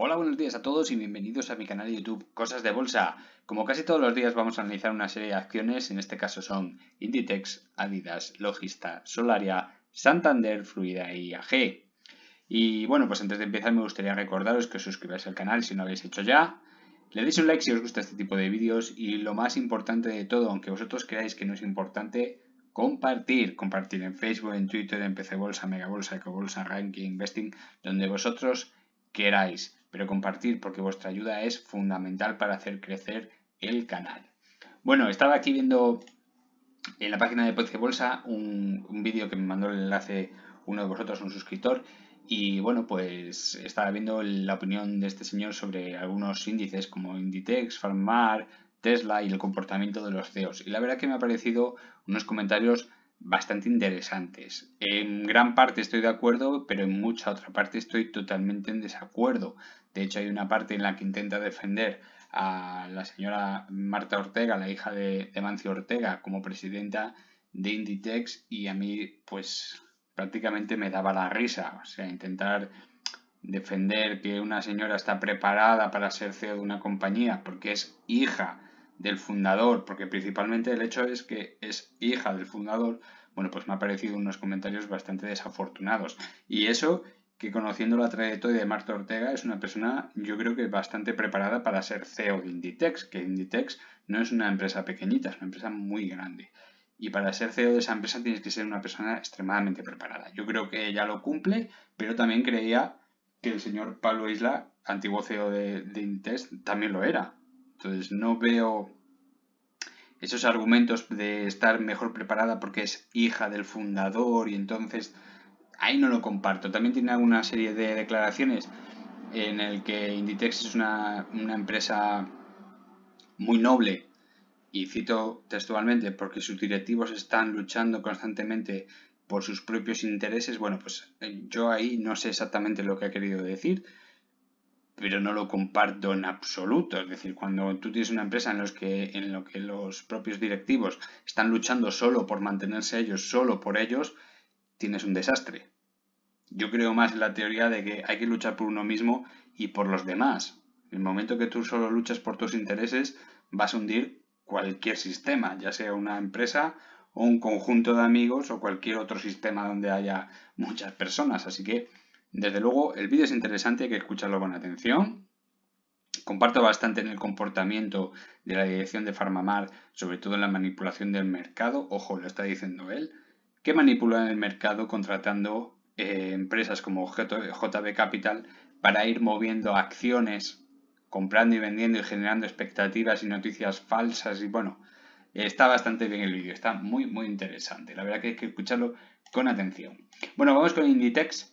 Hola, buenos días a todos y bienvenidos a mi canal de YouTube Cosas de Bolsa. Como casi todos los días vamos a analizar una serie de acciones, en este caso son Inditex, Adidas, Logista, Solaria, Santander, Fluida y AG. Y bueno, pues antes de empezar me gustaría recordaros que os suscribáis al canal si no lo habéis hecho ya, le deis un like si os gusta este tipo de vídeos y lo más importante de todo, aunque vosotros creáis que no es importante, compartir, compartir en Facebook, en Twitter, en PC Bolsa, Mega Bolsa, Bolsa, Ranking, Investing, donde vosotros queráis pero compartir porque vuestra ayuda es fundamental para hacer crecer el canal. Bueno, estaba aquí viendo en la página de Bolsa un, vídeo que me mandó el enlace uno de vosotros, un suscriptor, y bueno, pues estaba viendo la opinión de este señor sobre algunos índices como Inditex, Farmar, Tesla y el comportamiento de los CEOs. Y la verdad que me ha parecido unos comentarios bastante interesantes. En gran parte estoy de acuerdo, pero en mucha otra parte estoy totalmente en desacuerdo. De hecho, hay una parte en la que intenta defender a la señora Marta Ortega, la hija de, Mancio Ortega, como presidenta de Inditex y a mí pues prácticamente me daba la risa. O sea, intentar defender que una señora está preparada para ser CEO de una compañía porque es hija del fundador, porque principalmente el hecho es que es hija del fundador, bueno, pues me ha parecido unos comentarios bastante desafortunados. Y eso que conociendo la trayectoria de Marta Ortega es una persona yo creo que bastante preparada para ser CEO de Inditex, que Inditex no es una empresa pequeñita, es una empresa muy grande. Y para ser CEO de esa empresa tienes que ser una persona extremadamente preparada. Yo creo que ella lo cumple, pero también creía que el señor Pablo Isla, antiguo CEO de, de Inditex, también lo era. Entonces no veo esos argumentos de estar mejor preparada porque es hija del fundador y entonces ahí no lo comparto. También tiene alguna serie de declaraciones en el que Inditex es una empresa muy noble y cito textualmente porque sus directivos están luchando constantemente por sus propios intereses. Bueno, pues eh, yo ahí no sé exactamente lo que ha querido decir pero no lo comparto en absoluto. Es decir, cuando tú tienes una empresa en, los que, en lo que los propios directivos están luchando solo por mantenerse ellos, solo por ellos, tienes un desastre. Yo creo más en la teoría de que hay que luchar por uno mismo y por los demás. En el momento que tú solo luchas por tus intereses, vas a hundir cualquier sistema, ya sea una empresa o un conjunto de amigos o cualquier otro sistema donde haya muchas personas. Así que desde luego, el vídeo es interesante, hay que escucharlo con atención. Comparto bastante en el comportamiento de la dirección de Farmamar, sobre todo en la manipulación del mercado. Ojo, lo está diciendo él. Que manipula el mercado contratando eh, empresas como JB Capital para ir moviendo acciones, comprando y vendiendo y generando expectativas y noticias falsas. Y bueno, está bastante bien el vídeo, está muy, muy interesante. La verdad que hay que escucharlo con atención. Bueno, vamos con Inditex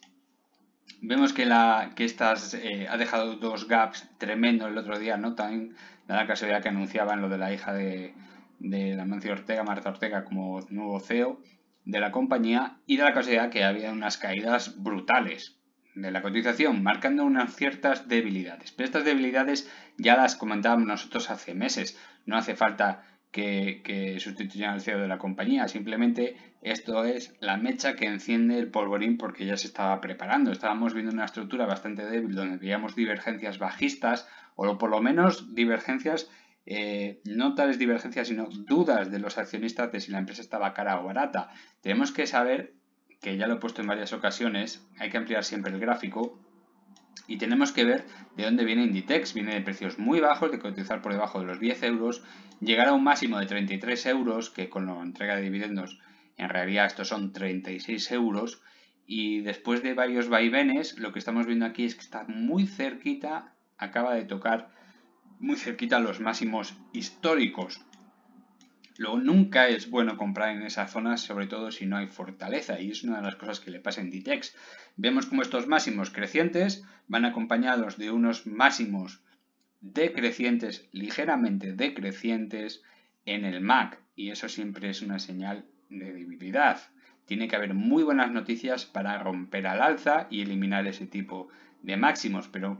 Vemos que, la, que estas eh, ha dejado dos gaps tremendos el otro día, ¿no? También da la casualidad que anunciaban lo de la hija de, de mancio Ortega, Marta Ortega, como nuevo CEO de la compañía y da la casualidad que había unas caídas brutales de la cotización, marcando unas ciertas debilidades. Pero estas debilidades ya las comentábamos nosotros hace meses. No hace falta que, que sustituyan al CEO de la compañía. Simplemente esto es la mecha que enciende el polvorín porque ya se estaba preparando. Estábamos viendo una estructura bastante débil donde veíamos divergencias bajistas o por lo menos divergencias, eh, no tales divergencias, sino dudas de los accionistas de si la empresa estaba cara o barata. Tenemos que saber, que ya lo he puesto en varias ocasiones, hay que ampliar siempre el gráfico, y tenemos que ver de dónde viene Inditex. Viene de precios muy bajos, de cotizar por debajo de los 10 euros, llegar a un máximo de 33 euros, que con la entrega de dividendos en realidad estos son 36 euros. Y después de varios vaivenes, lo que estamos viendo aquí es que está muy cerquita, acaba de tocar muy cerquita los máximos históricos. Luego, nunca es bueno comprar en esa zona, sobre todo si no hay fortaleza, y es una de las cosas que le pasa en Ditex. Vemos como estos máximos crecientes van acompañados de unos máximos decrecientes, ligeramente decrecientes, en el MAC, y eso siempre es una señal de debilidad. Tiene que haber muy buenas noticias para romper al alza y eliminar ese tipo de máximos, pero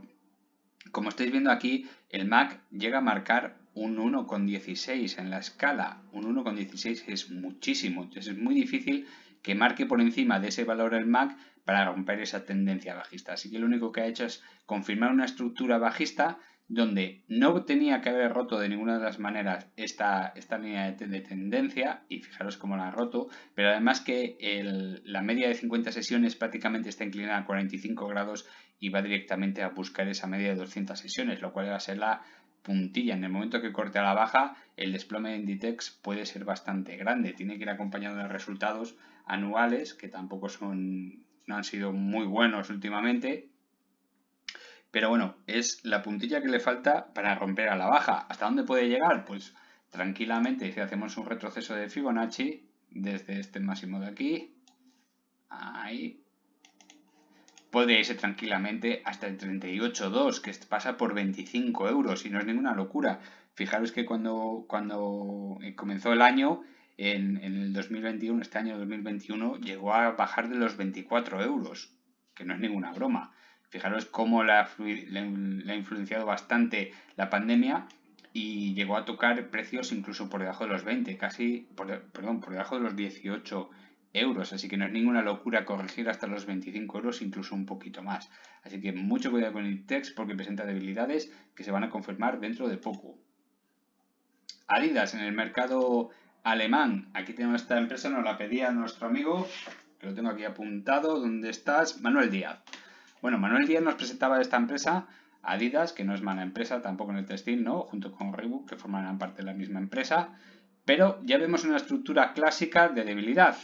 como estáis viendo aquí, el MAC llega a marcar un 1,16 en la escala. Un 1,16 es muchísimo. Entonces es muy difícil que marque por encima de ese valor el MAC para romper esa tendencia bajista. Así que lo único que ha hecho es confirmar una estructura bajista donde no tenía que haber roto de ninguna de las maneras esta, esta línea de, tendencia, y fijaros cómo la ha roto, pero además que la media de 50 sesiones prácticamente está inclinada a 45 grados y va directamente a buscar esa media de 200 sesiones, lo cual va a ser la puntilla. En el momento que corte a la baja, el desplome de Inditex puede ser bastante grande. Tiene que ir acompañado de resultados anuales que tampoco son, no han sido muy buenos últimamente. Pero bueno, es la puntilla que le falta para romper a la baja. ¿Hasta dónde puede llegar? Pues tranquilamente, si hacemos un retroceso de Fibonacci, desde este máximo de aquí, ahí, Puede irse tranquilamente hasta el 38.2, que pasa por 25 euros y no es ninguna locura. Fijaros que cuando, cuando eh, comenzó el año, en, en, el 2021, este año 2021, llegó a bajar de los 24 euros, que no es ninguna broma. Fijaros cómo la ha, ha influenciado bastante la pandemia y llegó a tocar precios incluso por debajo de los 20, casi, por, perdón, por debajo de los 18 euros, así que no es ninguna locura corregir hasta los 25 euros, incluso un poquito más. Así que mucho cuidado con text e porque presenta debilidades que se van a confirmar dentro de poco. Adidas en el mercado alemán. Aquí tenemos esta empresa, nos la pedía nuestro amigo, que lo tengo aquí apuntado. ¿Dónde estás? Manuel Díaz. Bueno, Manuel Díaz nos presentaba esta empresa, Adidas, que no es mala empresa, tampoco en el textil, ¿no? Junto con Reebok, que formarán parte de la misma empresa. Pero ya vemos una estructura clásica de debilidad.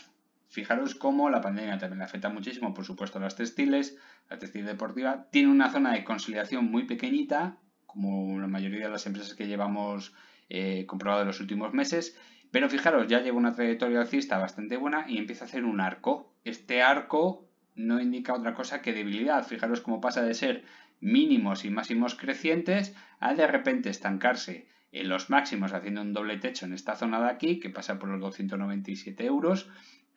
Fijaros cómo la pandemia también afecta muchísimo, por supuesto, a las textiles, la textil deportiva. Tiene una zona de consolidación muy pequeñita, como la mayoría de las empresas que llevamos eh, comprobado en los últimos meses. Pero fijaros, ya lleva una trayectoria alcista bastante buena y empieza a hacer un arco. Este arco no indica otra cosa que debilidad. Fijaros cómo pasa de ser mínimos y máximos crecientes a de repente estancarse en los máximos haciendo un doble techo en esta zona de aquí, que pasa por los 297 euros,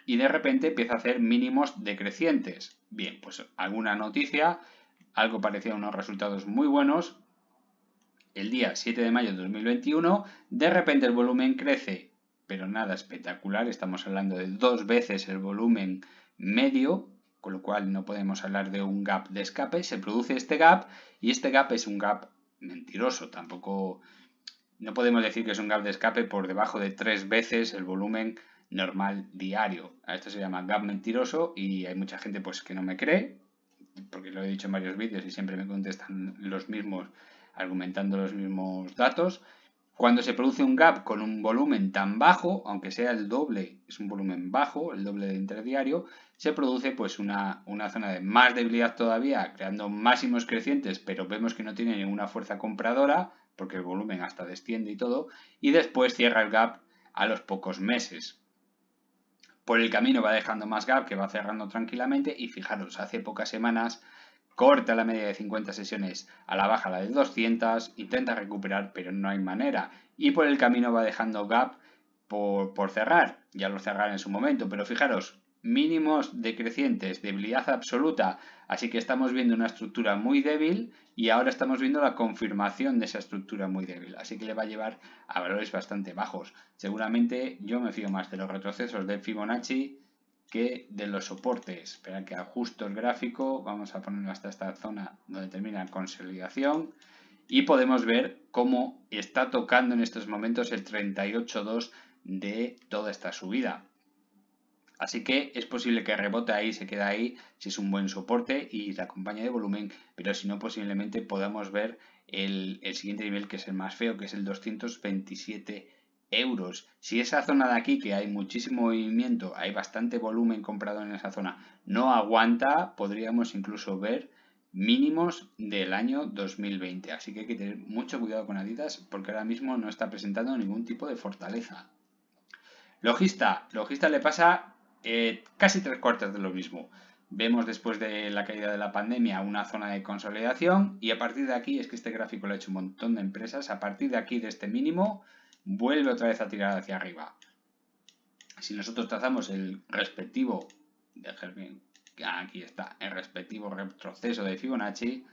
y de repente empieza a hacer mínimos decrecientes. Bien, pues alguna noticia, algo parecía unos resultados muy buenos. El día 7 de mayo de 2021, de repente el volumen crece, pero nada espectacular, estamos hablando de dos veces el volumen medio, con lo cual no podemos hablar de un gap de escape, se produce este gap y este gap es un gap mentiroso, tampoco no podemos decir que es un gap de escape por debajo de tres veces el volumen normal diario. A esto se llama gap mentiroso y hay mucha gente pues que no me cree, porque lo he dicho en varios vídeos y siempre me contestan los mismos argumentando los mismos datos. Cuando se produce un gap con un volumen tan bajo, aunque sea el doble, es un volumen bajo, el doble de interdiario, se produce pues una, una zona de más debilidad todavía, creando máximos crecientes, pero vemos que no tiene ninguna fuerza compradora, porque el volumen hasta desciende y todo, y después cierra el gap a los pocos meses. Por el camino va dejando más gap que va cerrando tranquilamente y fijaros, hace pocas semanas corta la media de 50 sesiones a la baja la de 200, intenta recuperar pero no hay manera y por el camino va dejando gap por, por cerrar, ya lo cerrará en su momento, pero fijaros, mínimos decrecientes, debilidad absoluta. Así que estamos viendo una estructura muy débil y ahora estamos viendo la confirmación de esa estructura muy débil. Así que le va a llevar a valores bastante bajos. Seguramente yo me fío más de los retrocesos de Fibonacci que de los soportes. Espera que ajusto el gráfico, vamos a ponerlo hasta esta zona donde termina la consolidación y podemos ver cómo está tocando en estos momentos el 38.2 de toda esta subida. Así que es posible que rebote ahí, se queda ahí, si es un buen soporte y la acompaña de volumen, pero si no, posiblemente podamos ver el, el siguiente nivel que es el más feo, que es el 227 euros. Si esa zona de aquí, que hay muchísimo movimiento, hay bastante volumen comprado en esa zona, no aguanta, podríamos incluso ver mínimos del año 2020. Así que hay que tener mucho cuidado con Adidas porque ahora mismo no está presentando ningún tipo de fortaleza. Logista, Logista le pasa eh, casi tres cuartos de lo mismo. Vemos después de la caída de la pandemia una zona de consolidación y a partir de aquí, es que este gráfico lo ha hecho un montón de empresas, a partir de aquí, de este mínimo, vuelve otra vez a tirar hacia arriba. Si nosotros trazamos el respectivo, aquí está, el respectivo retroceso de Fibonacci,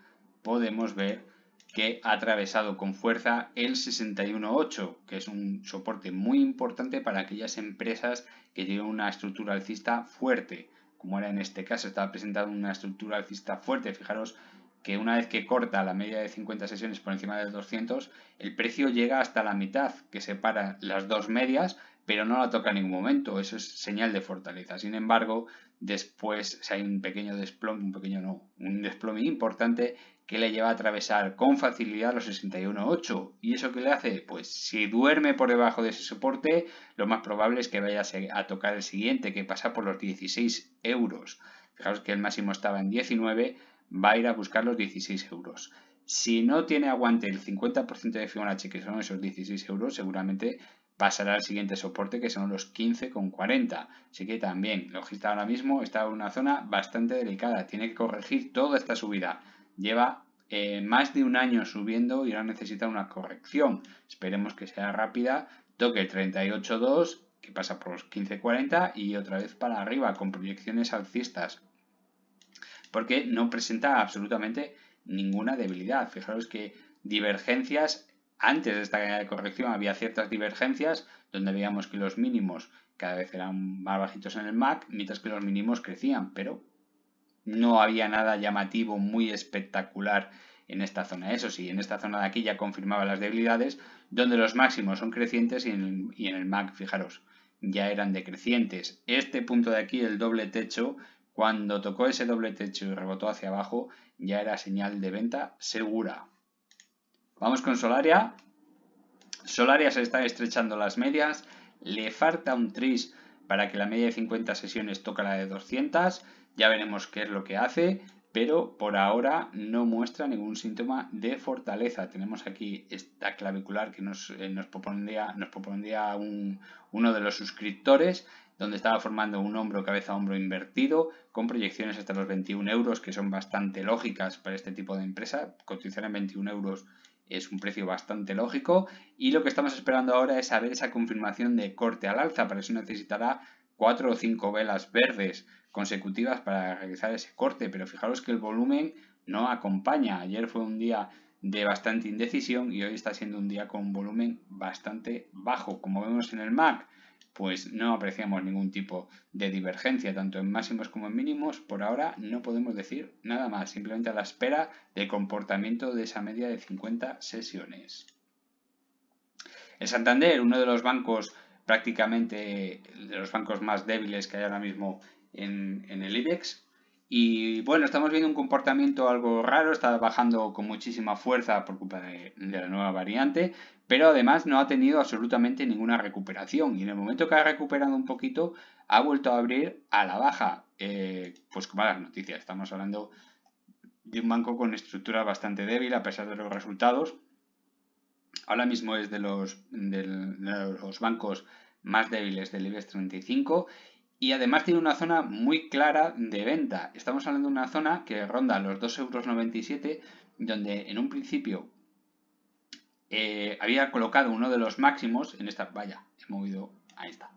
podemos ver que ha atravesado con fuerza el 618, que es un soporte muy importante para aquellas empresas que tienen una estructura alcista fuerte, como era en este caso, estaba presentando una estructura alcista fuerte, fijaros que una vez que corta la media de 50 sesiones por encima de 200, el precio llega hasta la mitad, que separa las dos medias, pero no la toca en ningún momento, eso es señal de fortaleza. Sin embargo, después si hay un pequeño desplome, un pequeño no, un desplome importante que le lleva a atravesar con facilidad los 61.8. ¿Y eso que le hace? Pues si duerme por debajo de ese soporte, lo más probable es que vaya a tocar el siguiente, que pasa por los 16 euros. Fijaos que el máximo estaba en 19, va a ir a buscar los 16 euros. Si no tiene aguante el 50% de Fibonacci, que son esos 16 euros, seguramente pasará al siguiente soporte que son los 15,40. Así que también, Logista ahora mismo está en una zona bastante delicada. Tiene que corregir toda esta subida lleva eh, más de un año subiendo y ahora necesita una corrección. Esperemos que sea rápida, toque el 38.2 que pasa por los 15.40 y otra vez para arriba con proyecciones alcistas. Porque no presenta absolutamente ninguna debilidad. Fijaros que divergencias, antes de esta de corrección había ciertas divergencias donde veíamos que los mínimos cada vez eran más bajitos en el MAC, mientras que los mínimos crecían, pero no había nada llamativo, muy espectacular en esta zona. Eso sí, en esta zona de aquí ya confirmaba las debilidades, donde los máximos son crecientes y en el, MAC, fijaros, ya eran decrecientes. Este punto de aquí, el doble techo, cuando tocó ese doble techo y rebotó hacia abajo, ya era señal de venta segura. Vamos con Solaria. Solaria se está estrechando las medias, le falta un tris para que la media de 50 sesiones toque la de 200, ya veremos qué es lo que hace, pero por ahora no muestra ningún síntoma de fortaleza. Tenemos aquí esta clavicular que nos, eh, nos propondría, uno de los suscriptores, donde estaba formando un hombro cabeza hombro invertido con proyecciones hasta los 21 euros que son bastante lógicas para este tipo de empresa. cotizan en 21 euros es un precio bastante lógico y lo que estamos esperando ahora es saber esa confirmación de corte al alza. Para eso necesitará cuatro o cinco velas verdes consecutivas para realizar ese corte, pero fijaros que el volumen no acompaña. Ayer fue un día de bastante indecisión y hoy está siendo un día con volumen bastante bajo, como vemos en el MAC pues no apreciamos ningún tipo de divergencia, tanto en máximos como en mínimos. Por ahora no podemos decir nada más, simplemente a la espera del comportamiento de esa media de 50 sesiones. El Santander, uno de los bancos prácticamente de los bancos más débiles que hay ahora mismo en, el IBEX, y bueno, estamos viendo un comportamiento algo raro, está bajando con muchísima fuerza por culpa de, la nueva variante, pero además no ha tenido absolutamente ninguna recuperación y en el momento que ha recuperado un poquito ha vuelto a abrir a la baja. Eh, pues como las noticias, estamos hablando de un banco con estructura bastante débil a pesar de los resultados. Ahora mismo es de los, los bancos más débiles del IBEX 35 y además tiene una zona muy clara de venta. Estamos hablando de una zona que ronda los 2,97 euros donde en un principio eh, había colocado uno de los máximos en esta, vaya, he movido, a esta.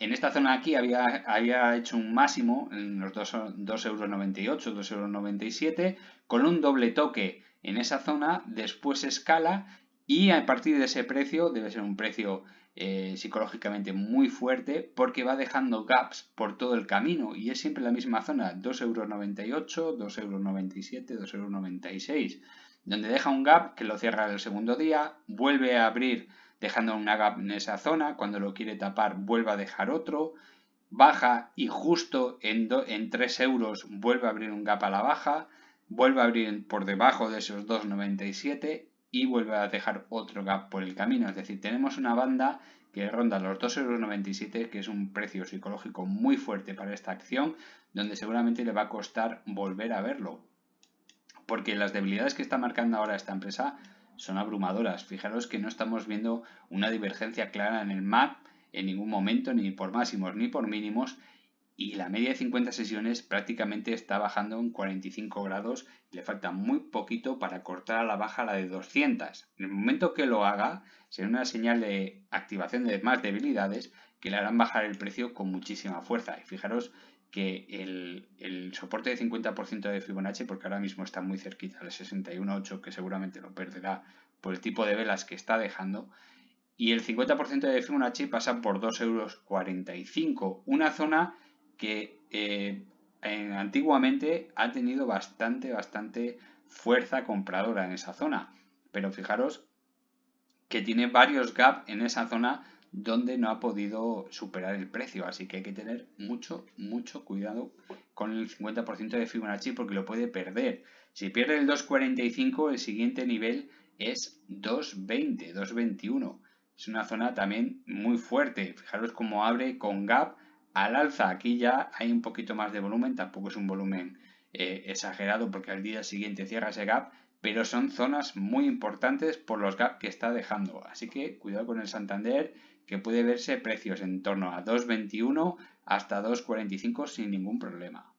En esta zona aquí había, hecho un máximo en los 2,98 euros, 2,97 con un doble toque en esa zona, después escala y a partir de ese precio, debe ser un precio eh, psicológicamente muy fuerte porque va dejando gaps por todo el camino y es siempre la misma zona, 2,98 euros, 2,97 euros, 2,96 euros donde deja un gap que lo cierra el segundo día, vuelve a abrir dejando una gap en esa zona, cuando lo quiere tapar vuelve a dejar otro, baja y justo en, en 3 euros vuelve a abrir un gap a la baja, vuelve a abrir por debajo de esos 2,97 y vuelve a dejar otro gap por el camino. Es decir, tenemos una banda que ronda los 2,97 que es un precio psicológico muy fuerte para esta acción, donde seguramente le va a costar volver a verlo porque las debilidades que está marcando ahora esta empresa son abrumadoras. Fijaros que no estamos viendo una divergencia clara en el MAP en ningún momento, ni por máximos ni por mínimos, y la media de 50 sesiones prácticamente está bajando en 45 grados le falta muy poquito para cortar a la baja la de 200. En el momento que lo haga, será una señal de activación de más debilidades que le harán bajar el precio con muchísima fuerza. Y fijaros que el, soporte de 50% de Fibonacci, porque ahora mismo está muy cerquita al 61.8, que seguramente lo perderá por el tipo de velas que está dejando, y el 50% de Fibonacci pasa por 2,45 euros, una zona que eh, antiguamente ha tenido bastante, bastante fuerza compradora en esa zona, pero fijaros que tiene varios gaps en esa zona donde no ha podido superar el precio. Así que hay que tener mucho, mucho cuidado con el 50% de Fibonacci porque lo puede perder. Si pierde el 2.45, el siguiente nivel es 2.20, 2.21. Es una zona también muy fuerte. Fijaros cómo abre con gap al alza. Aquí ya hay un poquito más de volumen, tampoco es un volumen eh, exagerado porque al día siguiente cierra ese gap, pero son zonas muy importantes por los gaps que está dejando. Así que cuidado con el Santander que puede verse precios en torno a 2,21 hasta 2,45 sin ningún problema.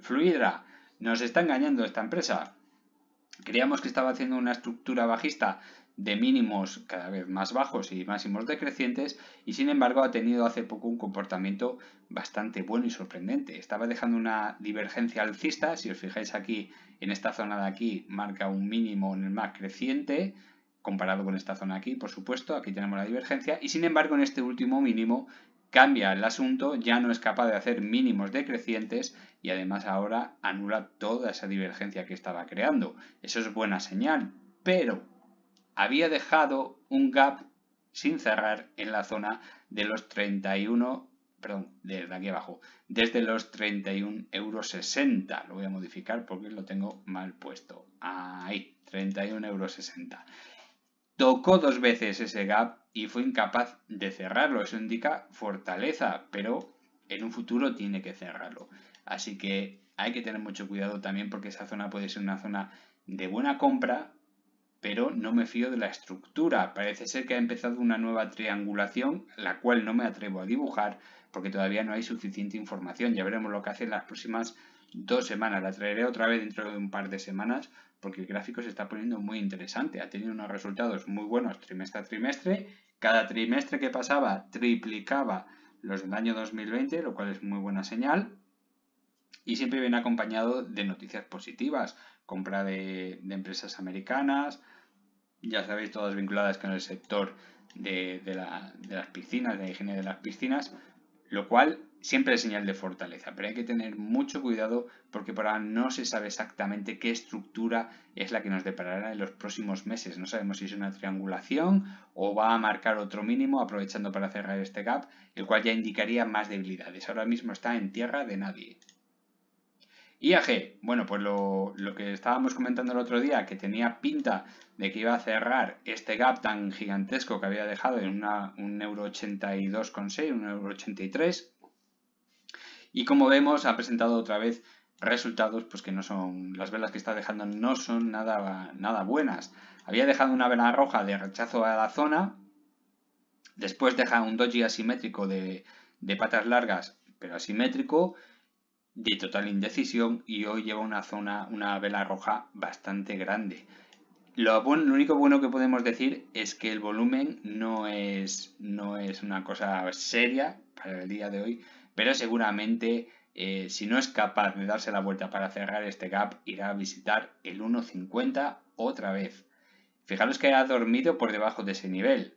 Fluidra, nos está engañando esta empresa. Creíamos que estaba haciendo una estructura bajista de mínimos cada vez más bajos y máximos decrecientes y sin embargo ha tenido hace poco un comportamiento bastante bueno y sorprendente. Estaba dejando una divergencia alcista, si os fijáis aquí en esta zona de aquí marca un mínimo en el más creciente, comparado con esta zona aquí, por supuesto, aquí tenemos la divergencia, y sin embargo en este último mínimo cambia el asunto, ya no es capaz de hacer mínimos decrecientes y además ahora anula toda esa divergencia que estaba creando. Eso es buena señal, pero había dejado un gap sin cerrar en la zona de los 31, perdón, de aquí abajo, desde los 31,60 Lo voy a modificar porque lo tengo mal puesto. Ahí, 31,60 Tocó dos veces ese gap y fue incapaz de cerrarlo. Eso indica fortaleza, pero en un futuro tiene que cerrarlo. Así que hay que tener mucho cuidado también porque esa zona puede ser una zona de buena compra, pero no me fío de la estructura. Parece ser que ha empezado una nueva triangulación, la cual no me atrevo a dibujar porque todavía no hay suficiente información. Ya veremos lo que hace en las próximas dos semanas. La traeré otra vez dentro de un par de semanas porque el gráfico se está poniendo muy interesante. Ha tenido unos resultados muy buenos trimestre a trimestre. Cada trimestre que pasaba triplicaba los del año 2020, lo cual es muy buena señal. Y siempre viene acompañado de noticias positivas, compra de, empresas americanas, ya sabéis, todas vinculadas con el sector de, de las piscinas, de la higiene de las piscinas, lo cual siempre es señal de fortaleza, pero hay que tener mucho cuidado porque por ahora no se sabe exactamente qué estructura es la que nos deparará en los próximos meses. No sabemos si es una triangulación o va a marcar otro mínimo aprovechando para cerrar este gap, el cual ya indicaría más debilidades. Ahora mismo está en tierra de nadie. IAG, bueno, pues lo, que estábamos comentando el otro día, que tenía pinta de que iba a cerrar este gap tan gigantesco que había dejado en una, un euro un euro 83, y como vemos, ha presentado otra vez resultados pues que no son las velas que está dejando no son nada, nada buenas había dejado una vela roja de rechazo a la zona después deja un doji asimétrico de, patas largas pero asimétrico de total indecisión y hoy lleva una zona una vela roja bastante grande lo, único bueno que podemos decir es que el volumen no es no es una cosa seria para el día de hoy pero seguramente eh, si no es capaz de darse la vuelta para cerrar este gap, irá a visitar el 1.50 otra vez. Fijaros que ha dormido por debajo de ese nivel.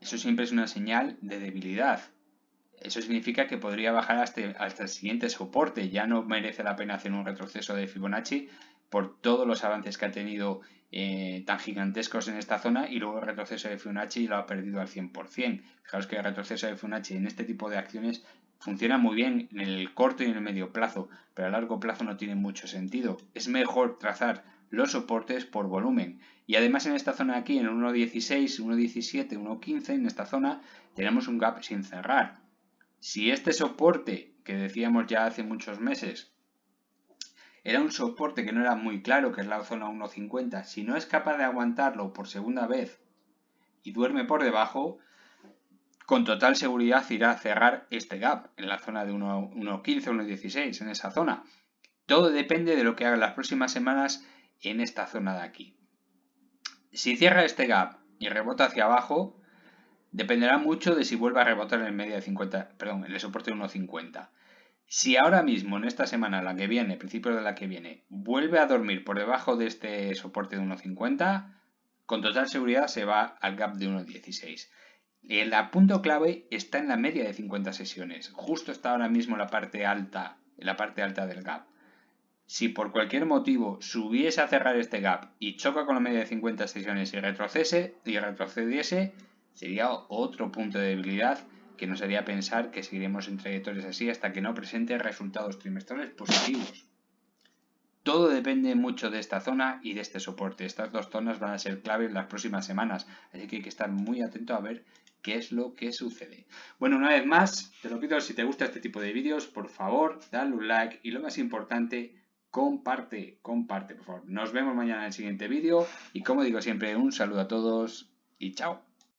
Eso siempre es una señal de debilidad. Eso significa que podría bajar hasta, el siguiente soporte. Ya no merece la pena hacer un retroceso de Fibonacci por todos los avances que ha tenido eh, tan gigantescos en esta zona y luego el retroceso de Fibonacci lo ha perdido al 100%. Fijaros que el retroceso de Fibonacci en este tipo de acciones Funciona muy bien en el corto y en el medio plazo, pero a largo plazo no tiene mucho sentido. Es mejor trazar los soportes por volumen. Y además en esta zona aquí, en 1.16, 1.17, 1.15, en esta zona tenemos un gap sin cerrar. Si este soporte, que decíamos ya hace muchos meses, era un soporte que no era muy claro, que es la zona 1.50, si no es capaz de aguantarlo por segunda vez y duerme por debajo, con total seguridad irá a cerrar este gap en la zona de 1.15, 1.16, en esa zona. Todo depende de lo que haga las próximas semanas en esta zona de aquí. Si cierra este gap y rebota hacia abajo, dependerá mucho de si vuelve a rebotar en el de 50, perdón, en el soporte de 1.50. Si ahora mismo, en esta semana, la que viene, principio de la que viene, vuelve a dormir por debajo de este soporte de 1.50, con total seguridad se va al gap de 1.16. El punto clave está en la media de 50 sesiones. Justo está ahora mismo la parte alta, en la parte alta del gap. Si por cualquier motivo subiese a cerrar este gap y choca con la media de 50 sesiones y retrocese, y retrocediese, sería otro punto de debilidad que nos haría pensar que seguiremos en trayectorias así hasta que no presente resultados trimestrales positivos. Todo depende mucho de esta zona y de este soporte. Estas dos zonas van a ser clave en las próximas semanas, así que hay que estar muy atento a ver qué es lo que sucede. Bueno, una vez más, te lo pido, si te gusta este tipo de vídeos, por favor, dale un like y lo más importante, comparte, comparte, por favor. Nos vemos mañana en el siguiente vídeo y como digo siempre, un saludo a todos y chao.